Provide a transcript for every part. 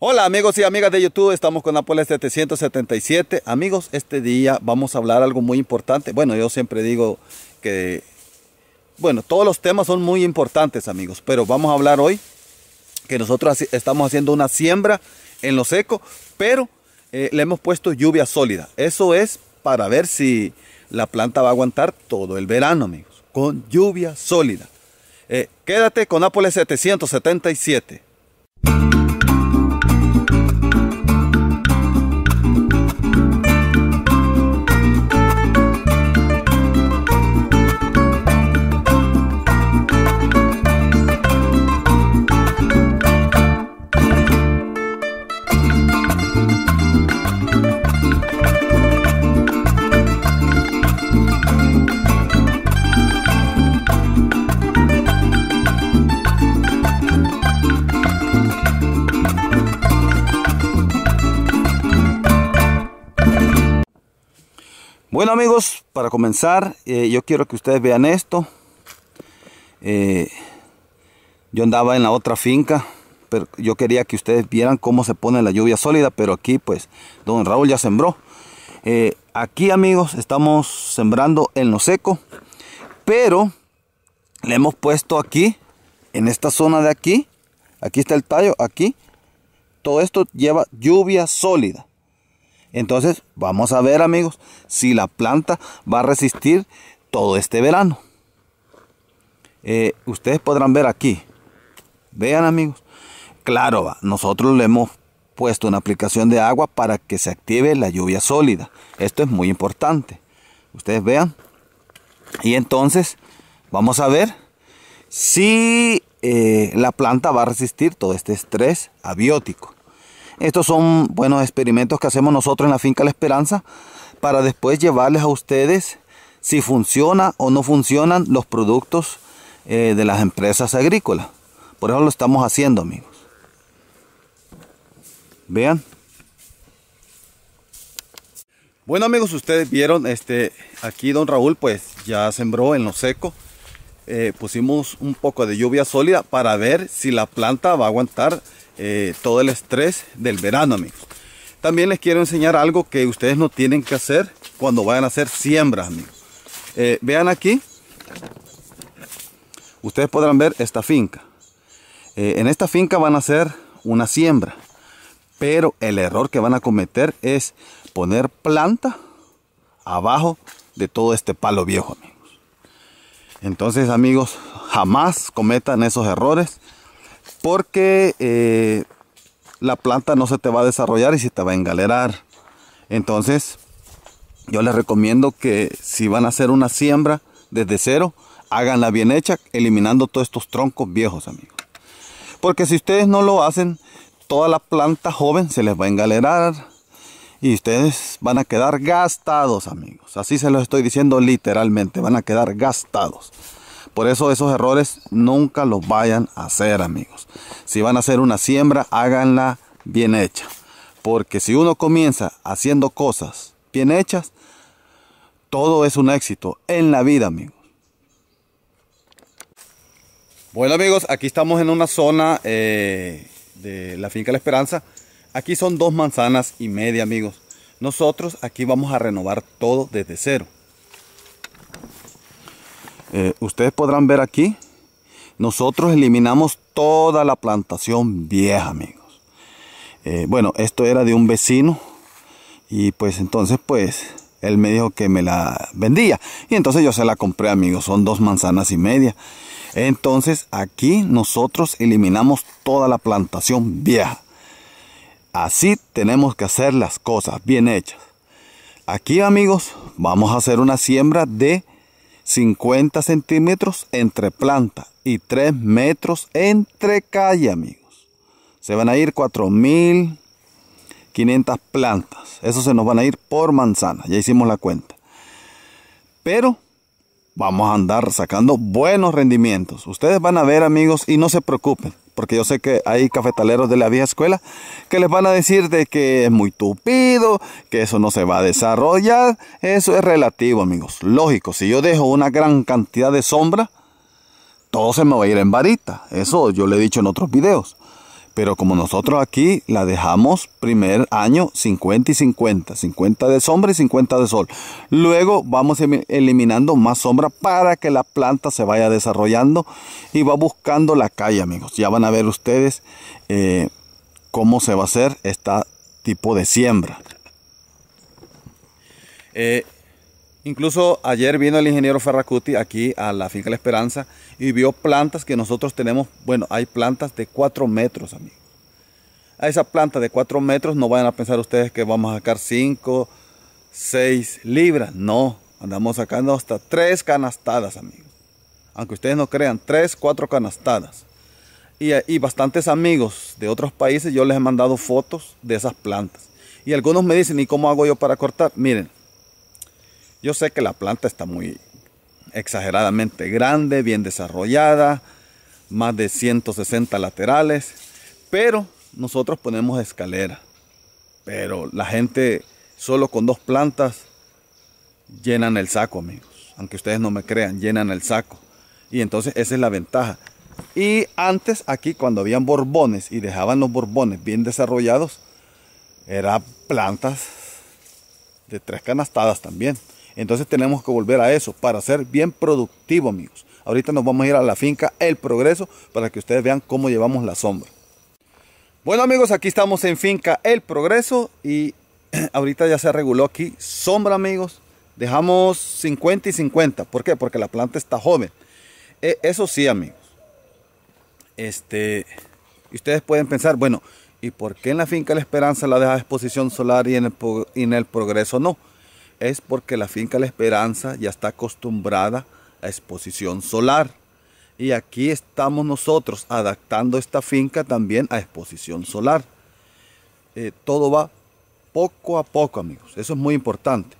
Hola amigos y amigas de YouTube, estamos con Apple 777. Amigos, este día vamos a hablar algo muy importante. Bueno, yo siempre digo que, bueno, todos los temas son muy importantes amigos, pero vamos a hablar hoy que nosotros estamos haciendo una siembra en lo seco, pero eh, le hemos puesto lluvia sólida. Eso es para ver si la planta va a aguantar todo el verano amigos, con lluvia sólida. Eh, quédate con Apple 777. Bueno amigos, para comenzar, eh, yo quiero que ustedes vean esto. Eh, yo andaba en la otra finca, pero yo quería que ustedes vieran cómo se pone la lluvia sólida, pero aquí pues don Raúl ya sembró. Eh, aquí amigos, estamos sembrando en lo seco, pero le hemos puesto aquí, en esta zona de aquí, aquí está el tallo, aquí, todo esto lleva lluvia sólida. Entonces vamos a ver amigos si la planta va a resistir todo este verano. Eh, ustedes podrán ver aquí. Vean amigos. Claro, nosotros le hemos puesto una aplicación de agua para que se active la lluvia sólida. Esto es muy importante. Ustedes vean. Y entonces vamos a ver si eh, la planta va a resistir todo este estrés abiótico. Estos son buenos experimentos que hacemos nosotros en la finca La Esperanza para después llevarles a ustedes si funciona o no funcionan los productos eh, de las empresas agrícolas. Por eso lo estamos haciendo, amigos. Vean. Bueno amigos, ustedes vieron, este, aquí don Raúl pues ya sembró en lo seco. Eh, pusimos un poco de lluvia sólida para ver si la planta va a aguantar eh, todo el estrés del verano, amigos. También les quiero enseñar algo que ustedes no tienen que hacer cuando vayan a hacer siembras, amigos. Eh, vean aquí, ustedes podrán ver esta finca. Eh, en esta finca van a hacer una siembra, pero el error que van a cometer es poner planta abajo de todo este palo viejo, amigos. Entonces, amigos, jamás cometan esos errores porque eh, la planta no se te va a desarrollar y se te va a engalerar. Entonces, yo les recomiendo que si van a hacer una siembra desde cero, háganla bien hecha, eliminando todos estos troncos viejos, amigos. Porque si ustedes no lo hacen, toda la planta joven se les va a engalerar y ustedes van a quedar gastados, amigos. Así se los estoy diciendo literalmente, van a quedar gastados. Por eso esos errores nunca los vayan a hacer, amigos. Si van a hacer una siembra, háganla bien hecha. Porque si uno comienza haciendo cosas bien hechas, todo es un éxito en la vida, amigos. Bueno, amigos, aquí estamos en una zona eh, de la finca La Esperanza. Aquí son dos manzanas y media, amigos. Nosotros aquí vamos a renovar todo desde cero. Eh, ustedes podrán ver aquí, nosotros eliminamos toda la plantación vieja, amigos. Eh, bueno, esto era de un vecino y pues entonces pues él me dijo que me la vendía y entonces yo se la compré, amigos. Son dos manzanas y media. Entonces aquí nosotros eliminamos toda la plantación vieja. Así tenemos que hacer las cosas bien hechas. Aquí amigos vamos a hacer una siembra de 50 centímetros entre planta y 3 metros entre calle, amigos. Se van a ir 4.500 plantas. Eso se nos van a ir por manzana. Ya hicimos la cuenta. Pero vamos a andar sacando buenos rendimientos. Ustedes van a ver, amigos, y no se preocupen porque yo sé que hay cafetaleros de la vieja escuela que les van a decir de que es muy tupido, que eso no se va a desarrollar. Eso es relativo, amigos. Lógico, si yo dejo una gran cantidad de sombra, todo se me va a ir en varita. Eso yo le he dicho en otros videos. Pero como nosotros aquí la dejamos primer año 50 y 50, 50 de sombra y 50 de sol. Luego vamos eliminando más sombra para que la planta se vaya desarrollando y va buscando la calle, amigos. Ya van a ver ustedes eh, cómo se va a hacer este tipo de siembra. Eh, Incluso ayer vino el ingeniero Ferracuti aquí a la finca La Esperanza y vio plantas que nosotros tenemos. Bueno, hay plantas de 4 metros, amigos. A esa planta de 4 metros no vayan a pensar ustedes que vamos a sacar 5, 6 libras. No, andamos sacando hasta 3 canastadas, amigos. Aunque ustedes no crean, 3, 4 canastadas. Y, y bastantes amigos de otros países yo les he mandado fotos de esas plantas. Y algunos me dicen, ¿y cómo hago yo para cortar? Miren, yo sé que la planta está muy exageradamente grande, bien desarrollada, más de 160 laterales, pero nosotros ponemos escalera. Pero la gente solo con dos plantas llenan el saco, amigos. Aunque ustedes no me crean, llenan el saco. Y entonces esa es la ventaja. Y antes aquí cuando habían borbones y dejaban los borbones bien desarrollados, eran plantas de tres canastadas también. Entonces tenemos que volver a eso para ser bien productivo, amigos. Ahorita nos vamos a ir a la finca El Progreso para que ustedes vean cómo llevamos la sombra. Bueno amigos, aquí estamos en finca El Progreso y ahorita ya se reguló aquí sombra amigos. Dejamos 50 y 50. ¿Por qué? Porque la planta está joven. E, eso sí amigos. Este, ustedes pueden pensar, bueno, ¿y por qué en la finca La Esperanza la deja exposición solar y en el, y en el Progreso no? es porque la finca La Esperanza ya está acostumbrada a exposición solar. Y aquí estamos nosotros adaptando esta finca también a exposición solar. Eh, todo va poco a poco, amigos. Eso es muy importante.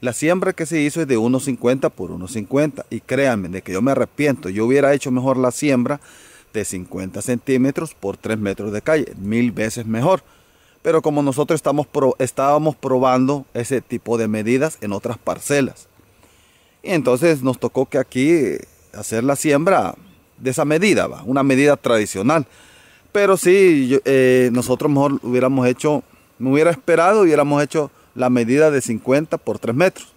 La siembra que se hizo es de 1,50 por 1,50. Y créanme, de que yo me arrepiento. Yo hubiera hecho mejor la siembra de 50 centímetros por 3 metros de calle. Mil veces mejor pero como nosotros estábamos probando ese tipo de medidas en otras parcelas. Y entonces nos tocó que aquí hacer la siembra de esa medida, una medida tradicional. Pero sí, eh, nosotros mejor hubiéramos hecho, me hubiera esperado, hubiéramos hecho la medida de 50 por 3 metros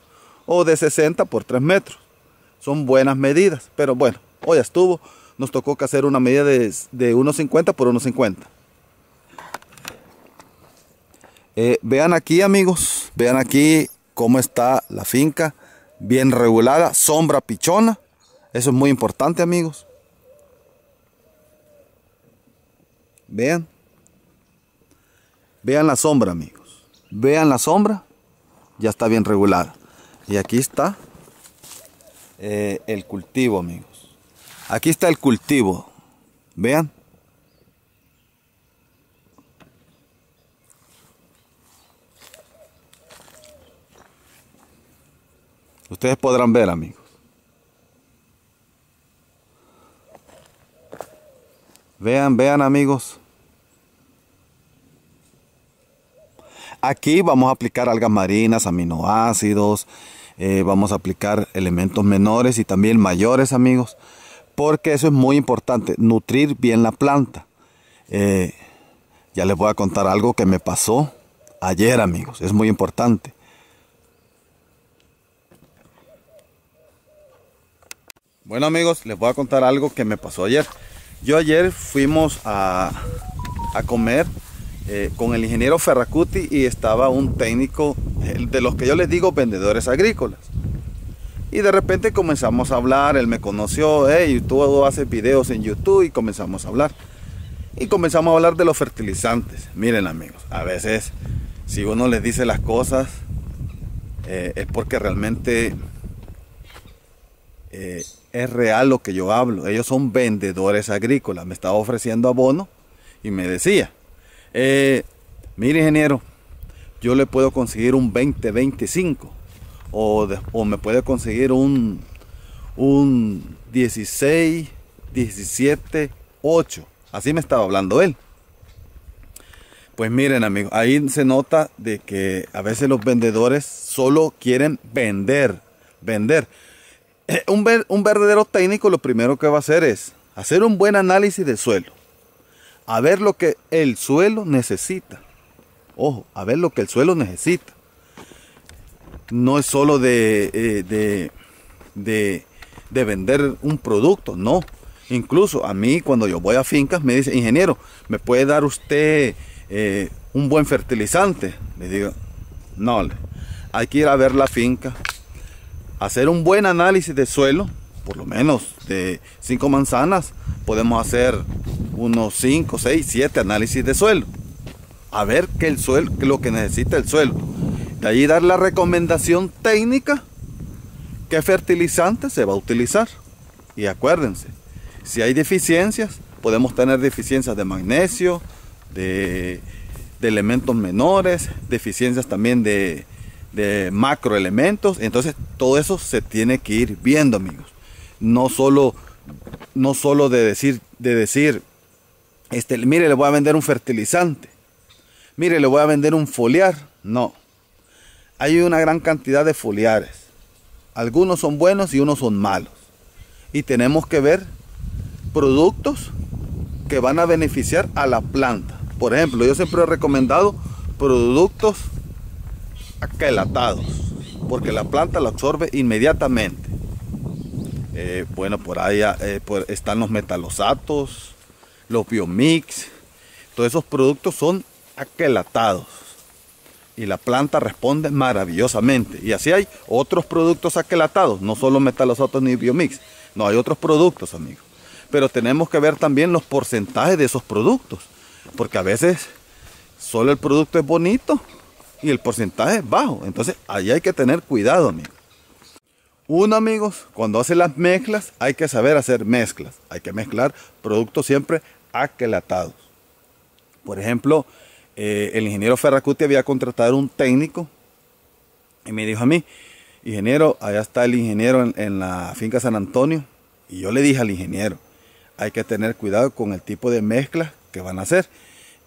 o de 60 por 3 metros. Son buenas medidas, pero bueno, hoy estuvo. Nos tocó que hacer una medida de, de 1,50 por 1,50. Eh, vean aquí amigos, vean aquí cómo está la finca, bien regulada, sombra pichona, eso es muy importante amigos. Vean, vean la sombra amigos, vean la sombra, ya está bien regulada. Y aquí está eh, el cultivo amigos, aquí está el cultivo, vean. Ustedes podrán ver, amigos. Vean, vean, amigos. Aquí vamos a aplicar algas marinas, aminoácidos, eh, vamos a aplicar elementos menores y también mayores, amigos, porque eso es muy importante, nutrir bien la planta. Eh, ya les voy a contar algo que me pasó ayer, amigos, es muy importante. Bueno amigos, les voy a contar algo que me pasó ayer. Yo ayer fuimos a, a comer eh, con el ingeniero Ferracuti y estaba un técnico de los que yo les digo vendedores agrícolas. Y de repente comenzamos a hablar, él me conoció, Y tú hace videos en YouTube y comenzamos a hablar. Y comenzamos a hablar de los fertilizantes. Miren amigos, a veces si uno les dice las cosas eh, es porque realmente eh, es real lo que yo hablo. Ellos son vendedores agrícolas. Me estaba ofreciendo abono y me decía, eh, mire ingeniero, yo le puedo conseguir un 20-25 o, me puede conseguir un, un 16, 17, 8. Así me estaba hablando él. Pues miren amigos, ahí se nota de que a veces los vendedores solo quieren vender, vender. Eh, un, verdadero técnico lo primero que va a hacer es hacer un buen análisis del suelo. A ver lo que el suelo necesita. Ojo, a ver lo que el suelo necesita. No es solo de, eh, de, vender un producto, no. Incluso a mí cuando yo voy a fincas me dice, ingeniero, ¿me puede dar usted eh, un buen fertilizante? Le digo, no, hay que ir a ver la finca, hacer un buen análisis de suelo, por lo menos de cinco manzanas, podemos hacer unos 5, 6, 7 análisis de suelo. A ver qué el suelo, lo que necesita el suelo. De allí dar la recomendación técnica, qué fertilizante se va a utilizar. Y acuérdense, si hay deficiencias, podemos tener deficiencias de magnesio, de elementos menores, deficiencias también de, de macroelementos. Entonces todo eso se tiene que ir viendo, amigos. No solo, no solo de decir, de decir, este, mire, le voy a vender un fertilizante. Mire, le voy a vender un foliar. No. Hay una gran cantidad de foliares. Algunos son buenos y unos son malos. Y tenemos que ver productos que van a beneficiar a la planta. Por ejemplo, yo siempre he recomendado productos Aquelatados, porque la planta lo absorbe inmediatamente. Eh, bueno, por ahí eh, están los metalosatos, los biomix, todos esos productos son aquelatados y la planta responde maravillosamente. Y así hay otros productos aquelatados, no solo metalosatos ni biomix, no hay otros productos, amigos. Pero tenemos que ver también los porcentajes de esos productos, porque a veces solo el producto es bonito, y el porcentaje es bajo. Entonces ahí hay que tener cuidado, amigo Uno, amigos, cuando hace las mezclas hay que saber hacer mezclas. Hay que mezclar productos siempre aquelatados. Por ejemplo, eh, el ingeniero Ferracuti había contratado un técnico y me dijo a mí, ingeniero, allá está el ingeniero en, en la finca San Antonio. Y yo le dije al ingeniero, hay que tener cuidado con el tipo de mezclas que van a hacer.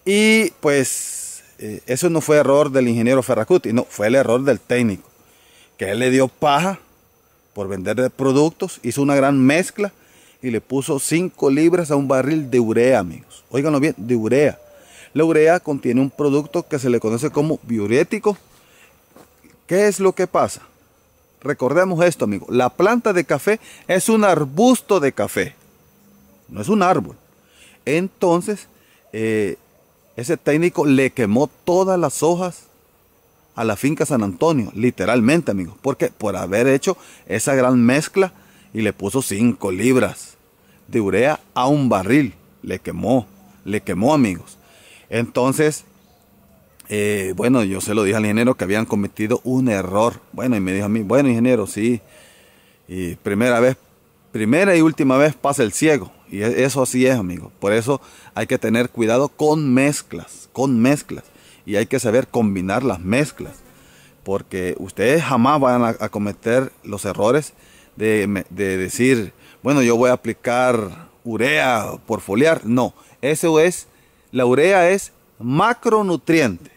Y pues eh, eso no fue error del ingeniero Ferracuti, no, fue el error del técnico, que él le dio paja por vender productos, hizo una gran mezcla y le puso 5 libras a un barril de urea, amigos. Óiganlo bien, de urea. La urea contiene un producto que se le conoce como biurético ¿Qué es lo que pasa? Recordemos esto, amigos. La planta de café es un arbusto de café. No es un árbol. Entonces, eh, ese técnico le quemó todas las hojas a la finca San Antonio, literalmente, amigos, porque por haber hecho esa gran mezcla y le puso 5 libras de urea a un barril, le quemó, le quemó, amigos. Entonces, eh, bueno, yo se lo dije al ingeniero que habían cometido un error. Bueno, y me dijo a mí, bueno, ingeniero, sí, y primera vez, primera y última vez pasa el ciego. Y e, eso así es, amigo. Por eso hay que tener cuidado con mezclas, con mezclas. Y hay que saber combinar las mezclas. Porque ustedes jamás van a, cometer los errores de, decir, bueno, yo voy a aplicar urea por foliar. No, eso es, la urea es macronutriente.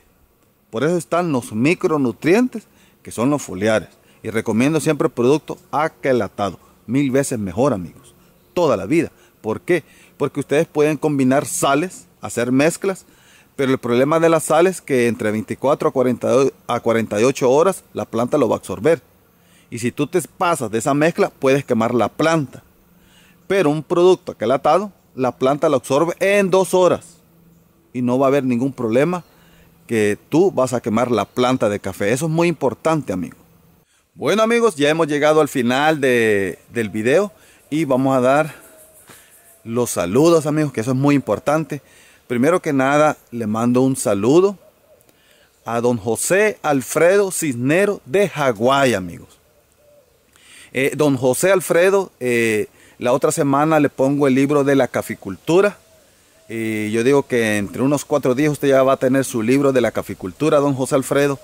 Por eso están los micronutrientes, que son los foliares. Y recomiendo siempre producto aquelatado. Mil veces mejor, amigos. Toda la vida. ¿Por qué? Porque ustedes pueden combinar sales, hacer mezclas, pero el problema de las sales es que entre 24 a, a 48 horas la planta lo va a absorber. Y si tú te pasas de esa mezcla, puedes quemar la planta. Pero un producto que atado, la planta lo absorbe en dos horas. Y no va a haber ningún problema que tú vas a quemar la planta de café. Eso es muy importante, amigo. Bueno, amigos, ya hemos llegado al final del video y vamos a dar los saludos amigos, que eso es muy importante. Primero que nada, le mando un saludo a don José Alfredo Cisnero de Hawái, amigos. Eh, don José Alfredo, eh, la otra semana le pongo el libro de la caficultura. Y eh, yo digo que entre unos cuatro días usted ya va a tener su libro de la caficultura, don José Alfredo.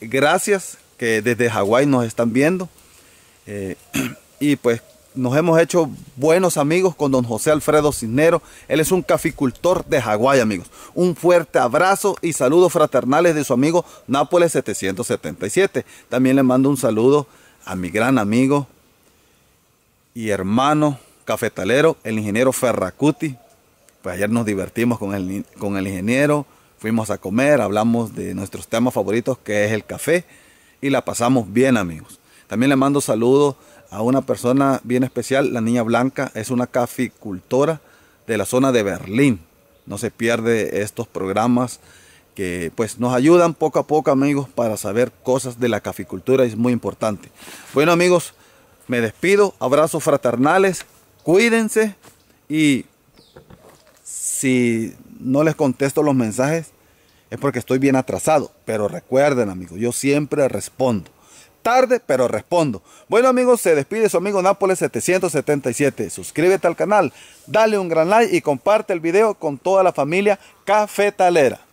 Gracias que desde Hawái nos están viendo. y pues nos hemos hecho buenos amigos con don José Alfredo cisnero Él es un caficultor de Hawái, amigos. Un fuerte abrazo y saludos fraternales de su amigo Nápoles 777. También le mando un saludo a mi gran amigo y hermano cafetalero, el ingeniero Ferracuti. Pues ayer nos divertimos con el, con el ingeniero, fuimos a comer, hablamos de nuestros temas favoritos que es el café y la pasamos bien, amigos. También le mando saludos a una persona bien especial, la Niña Blanca, es una caficultora de la zona de Berlín. No se pierde estos programas que pues nos ayudan poco a poco amigos para saber cosas de la caficultura, es muy importante. Bueno amigos, me despido, abrazos fraternales, cuídense y si no les contesto los mensajes es porque estoy bien atrasado, pero recuerden amigos, yo siempre respondo tarde, pero respondo. Bueno amigos, se despide su amigo Nápoles 777. Suscríbete al canal, dale un gran like y comparte el video con toda la familia cafetalera.